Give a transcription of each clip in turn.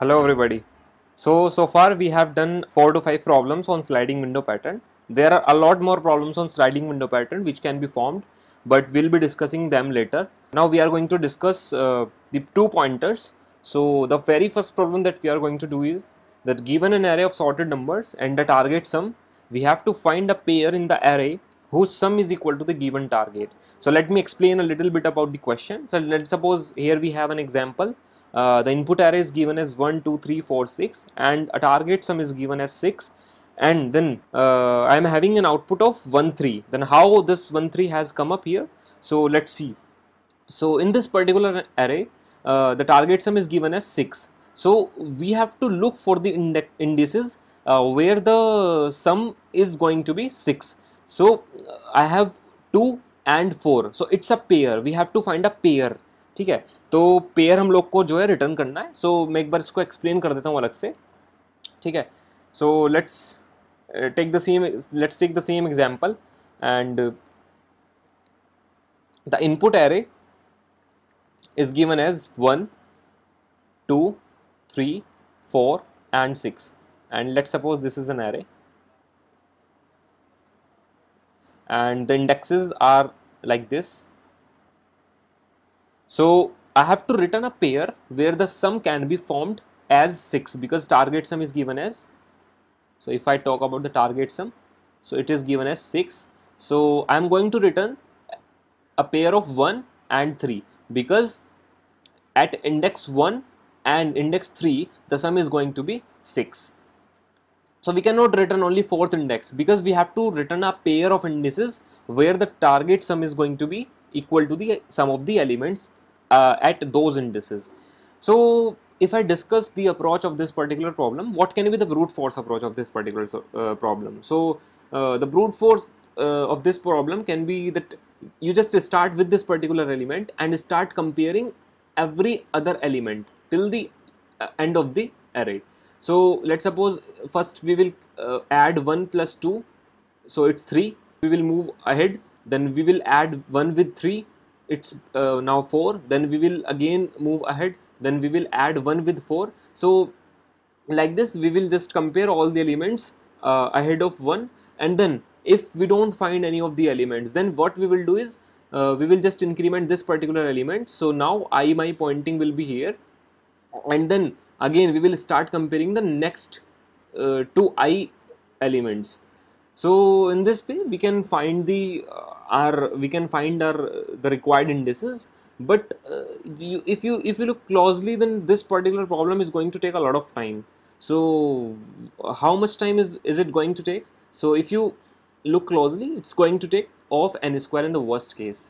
Hello everybody. So, so far we have done 4 to 5 problems on sliding window pattern. There are a lot more problems on sliding window pattern which can be formed but we'll be discussing them later. Now we are going to discuss uh, the two pointers. So the very first problem that we are going to do is that given an array of sorted numbers and a target sum, we have to find a pair in the array whose sum is equal to the given target. So let me explain a little bit about the question. So let's suppose here we have an example uh, the input array is given as 1 2 3 4 6 and a target sum is given as 6 and then uh, I am having an output of 1 3 then how this 1 3 has come up here so let's see so in this particular array uh, the target sum is given as 6 so we have to look for the indices uh, where the sum is going to be 6 so I have 2 and 4 so it's a pair we have to find a pair ठीक है तो pair हम लोग को जो है return करना है सो so, मैं एक बार इसको एक्सप्लेन कर देता हूँ अलग से ठीक है so let's take the same let's take the same example and the input array is given as one two three four and six and let's suppose this is an array and the indexes are like this So I have to return a pair where the sum can be formed as 6 because target sum is given as. So if I talk about the target sum, so it is given as 6. So I am going to return a pair of 1 and 3 because at index 1 and index 3 the sum is going to be 6. So we cannot return only fourth index because we have to return a pair of indices where the target sum is going to be equal to the sum of the elements uh, at those indices. So if I discuss the approach of this particular problem, what can be the brute force approach of this particular uh, problem? So uh, the brute force uh, of this problem can be that you just start with this particular element and start comparing every other element till the uh, end of the array. So let's suppose first we will uh, add 1 plus 2, so it's 3. We will move ahead, then we will add 1 with 3, it's uh, now 4 then we will again move ahead then we will add 1 with 4 so like this we will just compare all the elements uh, ahead of 1 and then if we don't find any of the elements then what we will do is uh, we will just increment this particular element so now i my pointing will be here and then again we will start comparing the next uh, two i elements so in this way we can find the uh, our we can find our uh, the required indices but uh, you, if you if you look closely then this particular problem is going to take a lot of time so how much time is is it going to take so if you look closely it's going to take off n square in the worst case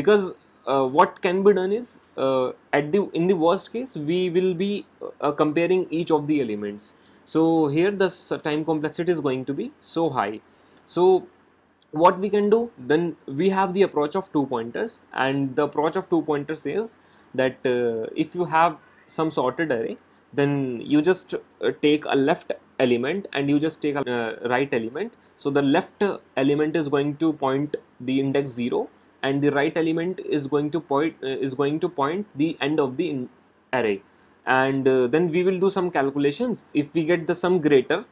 because uh, what can be done is uh, at the in the worst case we will be uh, comparing each of the elements so here the time complexity is going to be so high so what we can do then we have the approach of two pointers and the approach of two pointers is that uh, if you have some sorted array then you just uh, take a left element and you just take a uh, right element so the left element is going to point the index 0 and the right element is going to point uh, is going to point the end of the array and uh, then we will do some calculations if we get the sum greater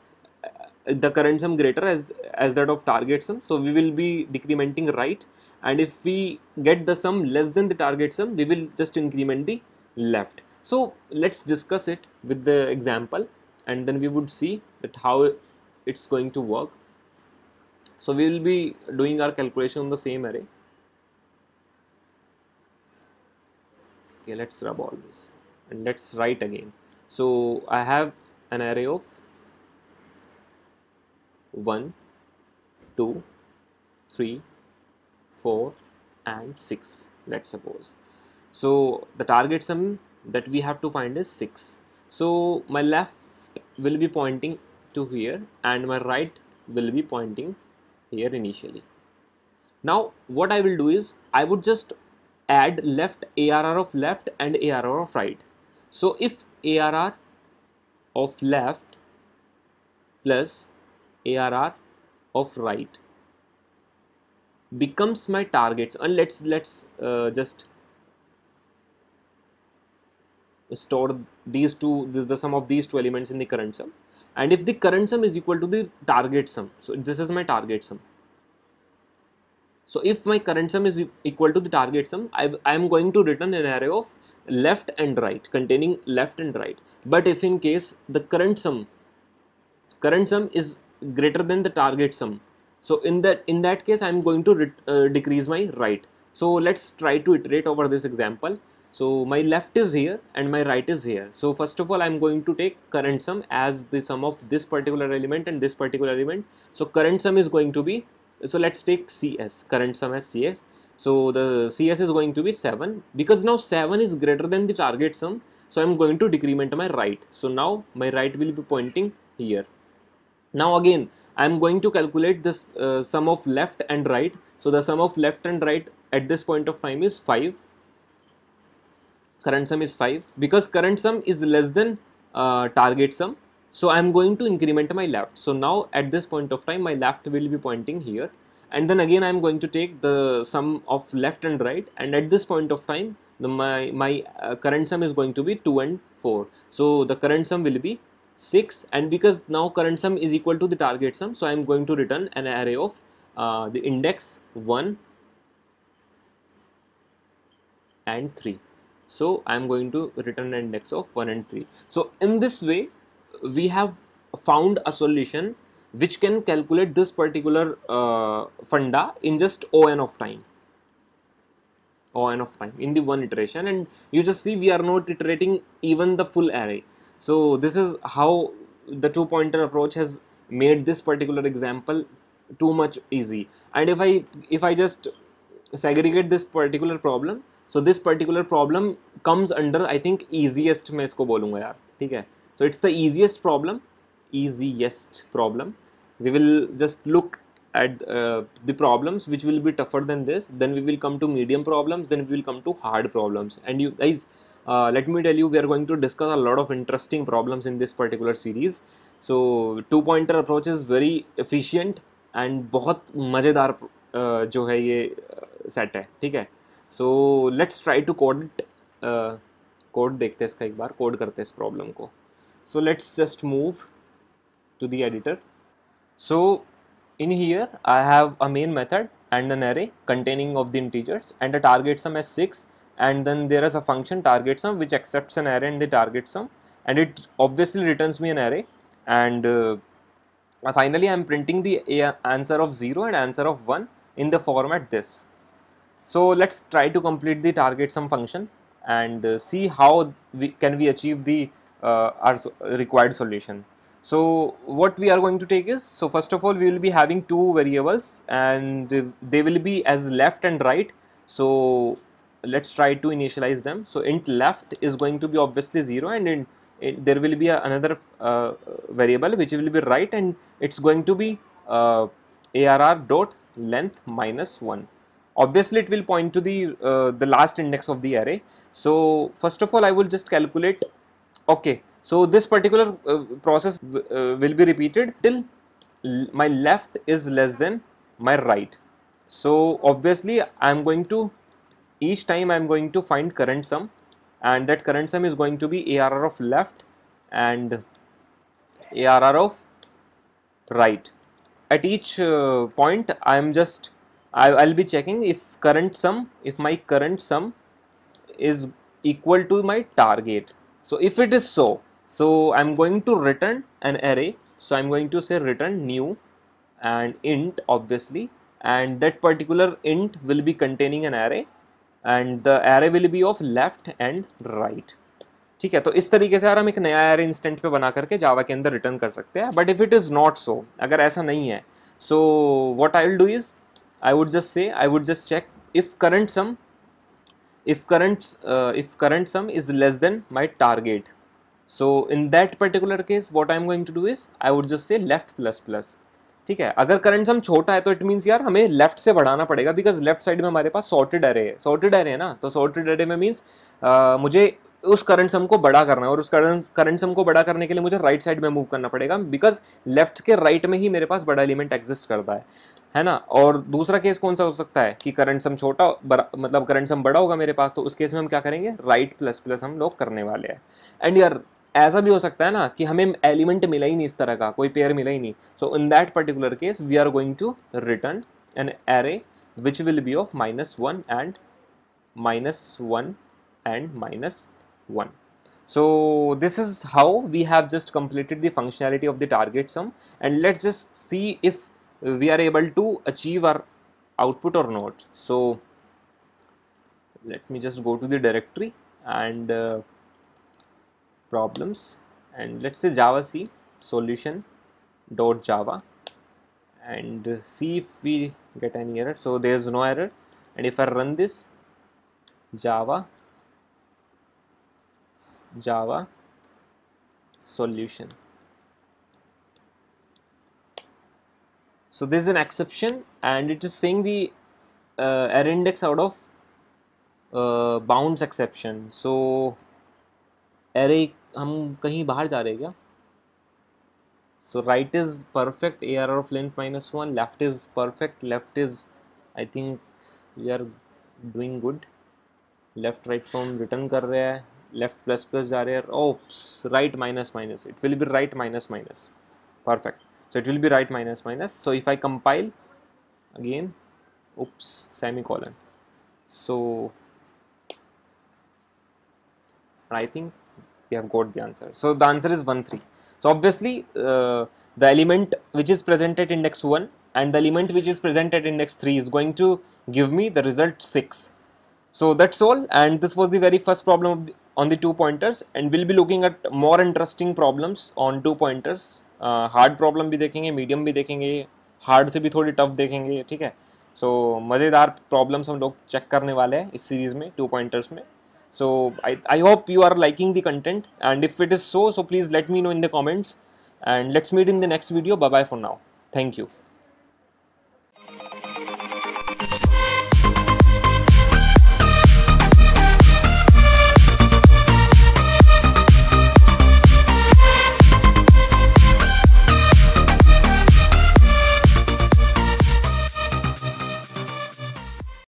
the current sum greater as as that of target sum so we will be decrementing right and if we get the sum less than the target sum we will just increment the left so let's discuss it with the example and then we would see that how it's going to work so we will be doing our calculation on the same array okay let's rub all this and let's write again so i have an array of 1, 2, 3, 4 and 6 let's suppose. So the target sum that we have to find is 6. So my left will be pointing to here and my right will be pointing here initially. Now what I will do is I would just add left ARR of left and ARR of right. So if ARR of left plus ARR of right becomes my targets and let's let's uh, just store these two the, the, sum of these two elements in the current sum and if the current sum is equal to the target sum so this is my target sum so if my current sum is equal to the target sum I am going to return an array of left and right containing left and right but if in case the current sum current sum is greater than the target sum so in that in that case i'm going to uh, decrease my right so let's try to iterate over this example so my left is here and my right is here so first of all i'm going to take current sum as the sum of this particular element and this particular element so current sum is going to be so let's take cs current sum as cs so the cs is going to be 7 because now 7 is greater than the target sum so i'm going to decrement my right so now my right will be pointing here now again, I am going to calculate this uh, sum of left and right. So the sum of left and right at this point of time is 5. Current sum is 5 because current sum is less than uh, target sum. So I am going to increment my left. So now at this point of time my left will be pointing here and then again I am going to take the sum of left and right and at this point of time the, my, my uh, current sum is going to be 2 and 4. So the current sum will be 6 and because now current sum is equal to the target sum so I am going to return an array of uh, the index 1 and 3 so I am going to return an index of 1 and 3 so in this way we have found a solution which can calculate this particular uh, funda in just O n of time O n of time in the one iteration and you just see we are not iterating even the full array so this is how the two pointer approach has made this particular example too much easy. And if I if I just segregate this particular problem, so this particular problem comes under I think easiest मैं इसको बोलूँगा यार ठीक है. So it's the easiest problem, easiest problem. We will just look at uh, the problems which will be tougher than this then we will come to medium problems then we will come to hard problems and you guys uh, let me tell you we are going to discuss a lot of interesting problems in this particular series so two pointer approach is very efficient and बहुत मज़ेदार uh, जो है ये set uh, है ठीक है so let's try to code code देखते हैं so let's just move to the editor so in here i have a main method and an array containing of the integers and a target sum as 6 and then there is a function target sum which accepts an array and the target sum and it obviously returns me an array and uh, finally I am printing the uh, answer of 0 and answer of 1 in the format this. So let's try to complete the target sum function and uh, see how we can we achieve the uh, our required solution. So what we are going to take is, so first of all we will be having two variables and they will be as left and right. So let's try to initialize them. So int left is going to be obviously 0 and in, there will be a, another uh, variable which will be right and it's going to be uh, arr dot length minus 1. Obviously it will point to the, uh, the last index of the array. So first of all I will just calculate okay. So this particular uh, process uh, will be repeated till my left is less than my right. So obviously I am going to each time I am going to find current sum and that current sum is going to be ARR of left and ARR of right. At each uh, point I am just I will be checking if current sum if my current sum is equal to my target. So if it is so, so I am going to return an array. So I am going to say return new and int obviously and that particular int will be containing an array and the array will be of left and right ठीक है तो इस तरीके से यार हम एक नया एरे इंस्टेंट पे बना करके जावा के अंदर रिटर्न कर सकते हैं but if it is not so अगर ऐसा नहीं है so what I will do is I would just say I would just check if current sum if current if current sum is less than my target so in that particular case what I am going to do is I would just say left plus plus ठीक है अगर current सम छोटा है तो it means यार हमें left से बढ़ाना पड़ेगा बिकॉज लेफ्ट साइड में हमारे पास सॉर्टेड अरे है सॉर्टेड अरे है ना तो सॉर्टेड अरे में मीन्स मुझे उस करंट सम को बड़ा करना है और उस करंट करंट सम को बड़ा करने के लिए मुझे राइट साइड में मूव करना पड़ेगा बिकॉज लेफ्ट के राइट right में ही मेरे पास बड़ा एलिमेंट एग्जिस्ट करता है है ना और दूसरा केस कौन सा हो सकता है कि करंट सम छोटा मतलब करंट सम बड़ा होगा मेरे पास तो उस केस में हम क्या करेंगे राइट प्लस प्लस हम लोग करने वाले हैं एंड यार ऐसा भी हो सकता है ना कि हमें एलिमेंट मिला ही नहीं इस तरह का कोई पेयर मिला ही नहीं so in that particular case we are going to return an array which will be of minus one minus 1 and minus 1. So this is how we have just completed the functionality of the target sum and let's just see if we are able to achieve our output or not. So let me just go to the directory and uh, problems and let's say java c solution dot java and see if we get any error so there is no error and if I run this java java solution so this is an exception and it is saying the uh, error index out of uh, bounds exception so अरे हम कहीं बाहर जा रहे हैं क्या so right is perfect a r of length minus one left is perfect left is I think we are doing good left right form return कर रहे हैं लेफ्ट प्लस प्लस जा रहे हैं oops right minus minus it will be right minus minus perfect so it will be right minus minus so if I compile again oops semicolon so I think we have got the answer. So, the answer is 1 3. So, obviously, uh, the element which is present at index 1 and the element which is present at index 3 is going to give me the result 6. So, that's all and this was the very first problem of the, on the two pointers and we'll be looking at more interesting problems on two pointers. Hard problem भी देखेंगे medium भी देखेंगे hard hard se bhi thodi tough dekhenge, theek hai? so, mazedar problems hum log check karne wale हैं is series mein, two pointers mein. So I, I hope you are liking the content and if it is so, so please let me know in the comments and let's meet in the next video. Bye bye for now. Thank you.